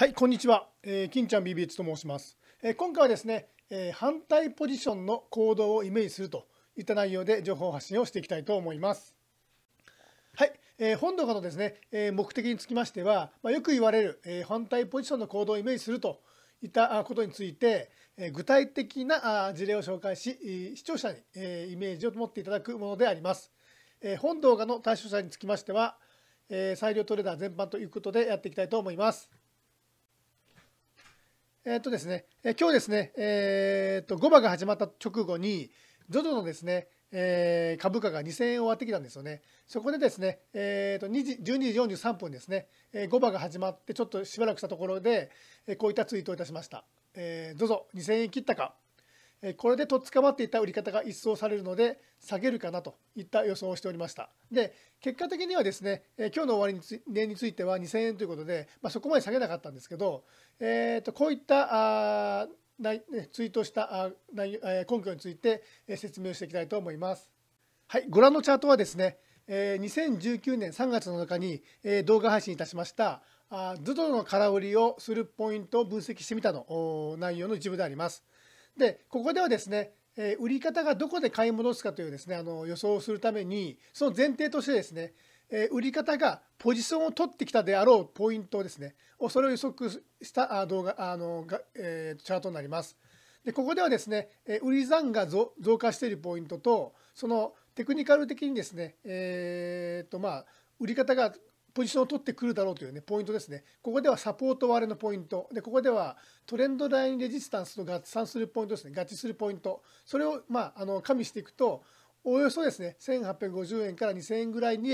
はい、こんにちは。えー、金ちゃん b b と申します。えー、今回はですね、えー、反対ポジションの行動をイメージするといった内容で情報発信をしていきたいと思います。はい、えー、本動画のですね、え目的につきましては、まあ、よく言われる、え反対ポジションの行動をイメージするといったことについて、え具体的な事例を紹介し、視聴者に、えイメージを持っていただくものであります。え本動画の対象者につきましては、え裁量トレーダー全般ということでやっていきたいと思います。えっとですね、え今日ですね、えっと、5番が始まった直後に、ZOZO のですね、えー、株価が2000円を割ってきたんですよね。そこでですね、えーと、と12時43分ですね、えー、5番が始まってちょっとしばらくしたところで、えー、こういったツイートをいたしました。えー、ZOZO2000 円切ったか、これでとっ捕まっていた売り方が一掃されるので下げるかなといった予想をしておりました。で、結果的にはですね、今日の終値につについては2000円ということで、まあ、そこまで下げなかったんですけど、えー、とこういったあ内ツイートしたあ内根拠について説明をしていきたいと思います。はい、ご覧のチャートはですね、2019年3月の中に動画配信いたしました「ズドの空売りをするポイントを分析してみた」の内容の一部であります。でここではですねえ売り方がどこで買い戻すかというですねあの予想をするためにその前提としてですね、え売り方がポジションを取ってきたであろうポイントをですねそれを予測したあ動画あのが、えチャートになります。でここではですね、え売り残が増加しているポイントとそのテクニカル的にですね、えーとまあ、売り方がポジションを取ってくるだろうというね、ポイントですね。ここではサポート割れのポイント。で、ここではトレンドラインレジスタンスと合算するポイントですね。合致するポイント。それを、まあ、あの、加味していくと、おおよそですね、1850円から2000円ぐらいに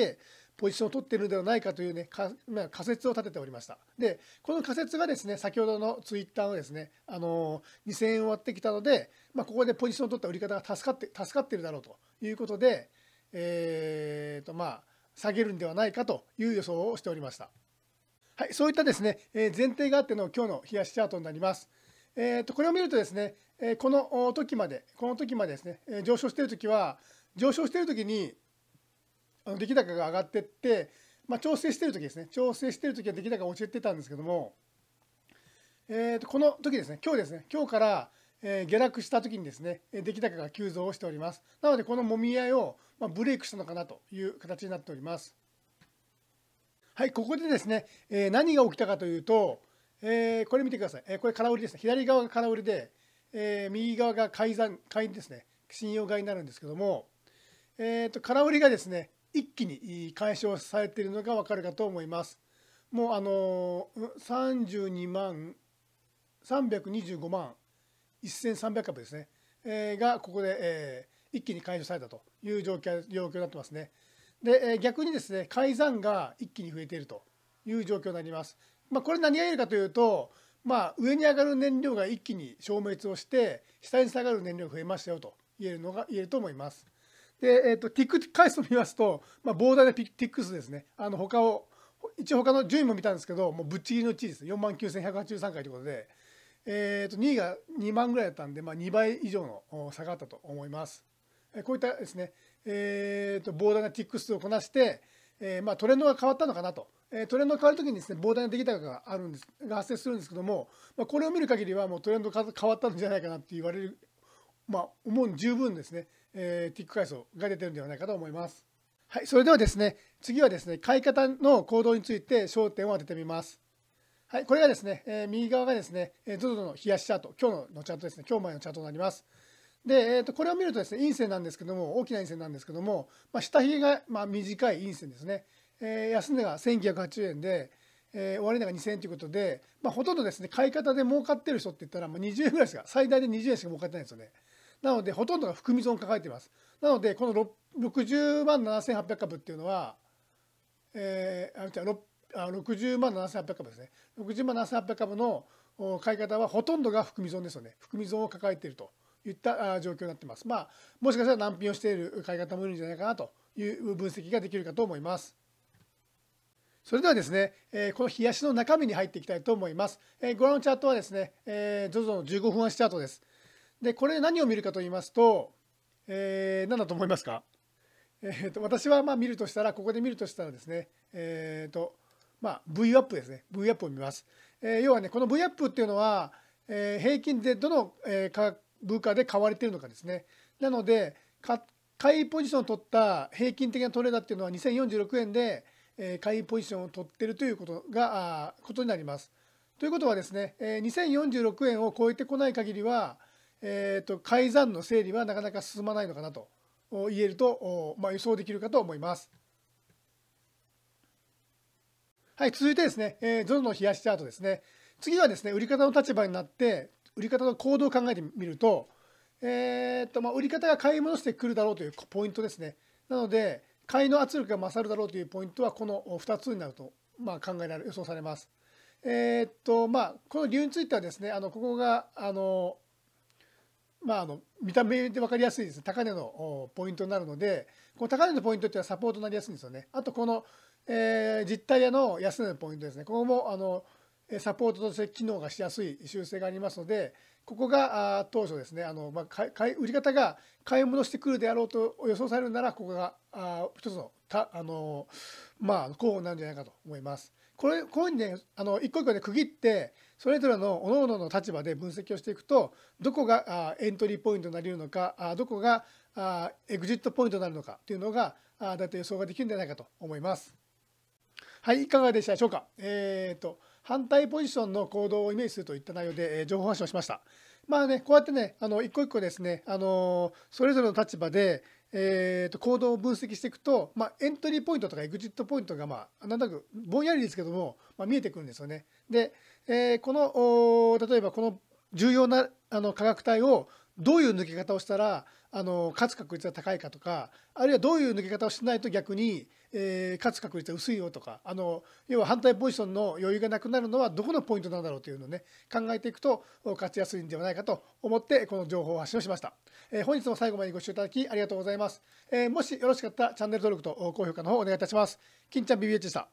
ポジションを取っているのではないかというね、まあ、仮説を立てておりました。で、この仮説がですね、先ほどのツイッターのですね、あのー、2000円を割ってきたので、まあ、ここでポジションを取った売り方が助かって、助かっているだろうということで、えーと、まあ、下げるんではないかという予想をしておりました。はい、そういったですね、え前提があっての今日の冷やしチャートになります。えー、とこれを見るとですね、えこの時まで、この時までですね、え上昇している時は、上昇している時にあの出来高が上がってって、まあ、調整している時ですね、調整している時は出来高が落ちてたんですけども、えー、とこの時ですね、今日ですね、今日からえ下落した時にですね、出来高が急増をしております。なので、このもみ合いを、まブレイクしたのかなという形になっております。はい、ここでですね、え何が起きたかというと、えこれ見てください。えこれ空売りですね。左側が空売りで、え右側が改ざん、買いですね。信用買いになるんですけども、えー、と空売りがですね、一気に解消されているのが分かるかと思います。もうあの32万325万1300株ですね、えー、がここで、えー、一気に解除されたという状況状況になってますね。で、えー、逆にですね改ざんが一気に増えているという状況になります。まあ、これ何が言えるかというと、まあ、上に上がる燃料が一気に消滅をして下に下がる燃料が増えましたよと言えるのが言えると思います。で、えーと、と t i 回数を見ますと、まあ、膨大なティック数ですねあの他を一応他の順位も見たんですけどもうぶっちぎりの1位です4万9183回ということで。えー、と2位が2万ぐらいだったんで、まあ、2倍以上の差があったと思います。こういったですね、えー、と膨大な TICS をこなして、えー、まあ、トレンドが変わったのかなと、えー、トレンドが変わるときにですね膨大な出来高があるんですが発生するんですけども、まあ、これを見る限りはもうトレンドが変わったんじゃないかなって言われる、まあ、思う十分ですね、えー、ティック階層が出てるんではないかと思います。はい、それではですね次はですね買い方の行動について焦点を当ててみます。はい、これがですね、え右側がですね、え ZOZO の冷やしチャート、今日のチャートですね、今日前のチャートになります。で、えー、とこれを見るとですね、陰線なんですけども、大きな陰線なんですけども、まあ、下髭が、まあ、短い陰線ですね。えー、安値が1980円で、えー、終値が2000円ということで、まあ、ほとんどですね、買い方で儲かってる人って言ったら、まあ、20円ぐらいしか、最大で20円しか儲かってないんですよね。なので、ほとんどが含み損抱えています。なので、この60万7800株っていうのは、えー、あ、違う、あ60万7800株ですね60万7800株の買い方はほとんどが含み損ですよね含み損を抱えているといった状況になってますまあもしかしたら難品をしている買い方もいるんじゃないかなという分析ができるかと思いますそれではですね、えこの冷やしの中身に入っていきたいと思います。えご覧のチャートはですね、え ZOZO の15分足チャートです。で、これ何を見るかと言いますと、えー、何だと思いますか、えーと、私はま見るとしたら、ここで見るとしたらですね、えーとまあ、V アップですね V アップを見ます、えー、要はねこの V アップっていうのは、えー、平均でどの、えー、価株価で買われてるのかですねなので買いポジションを取った平均的なトレーダーっていうのは2046円で、えー、買いポジションを取ってるということがことになりますということはですね、えー、2046円を超えてこない限りは、えーと、と改ざんの整理はなかなか進まないのかなと言えると、まあ、予想できるかと思います。はい、続いてですね、えー、ゾ o の冷やしチャートですね。次はですね、売り方の立場になって、売り方の行動を考えてみると、えー、っと、まあ、売り方が買い戻してくるだろうというポイントですね。なので、買いの圧力が勝るだろうというポイントは、この2つになると、まあ、考えられ、予想されます。えー、っと、まあ、この理由についてはですね、あの、ここが、あの、まあ、あの見た目で分かりやすいです、ね、高値のポイントになるので、この高値のポイントっていうのはサポートになりやすいんですよね。あと、このえー、実体屋の安値のポイントですね。ここもあのサポートとして機能がしやすい修正がありますので、ここが当初ですね、あのまあ、買い売り方が買い戻してくるであろうと予想されるなら、ここがあ一つのたあの、まあ、候補なんじゃないかと思います。これこういうふうにね、あの一個一個で区切って、それぞれの各々の立場で分析をしていくと、どこがあエントリーポイントになりるのか、あどこがあエグジットポイントになるのかというのが、あだいたい予想ができるんじゃないかと思います。はい、いかがでしたでしょうか。えっ、ー、と、反対ポジションの行動をイメージするといった内容で、え情報発信をしました。まあね、こうやってね、あの一個一個ですね、あのそれぞれの立場で、えー、と行動を分析していくと、まあ、エントリーポイントとかエグジットポイントが、まあ、なんとなくぼんやりですけども、まあ、見えてくるんですよね。で、えー、この例えばこの重要なあの価格帯をどういう抜け方をしたらあの勝つ確率が高いかとかあるいはどういう抜け方をしないと逆にえー、勝つ確率は薄いよとかあの要は反対ポジションの余裕がなくなるのはどこのポイントなんだろうというのをね考えていくと勝ちやすいんではないかと思ってこの情報を発信をしました、えー、本日も最後までご視聴いただきありがとうございます、えー、もしよろしかったらチャンネル登録と高評価の方お願いいたします金ちゃん BBH でした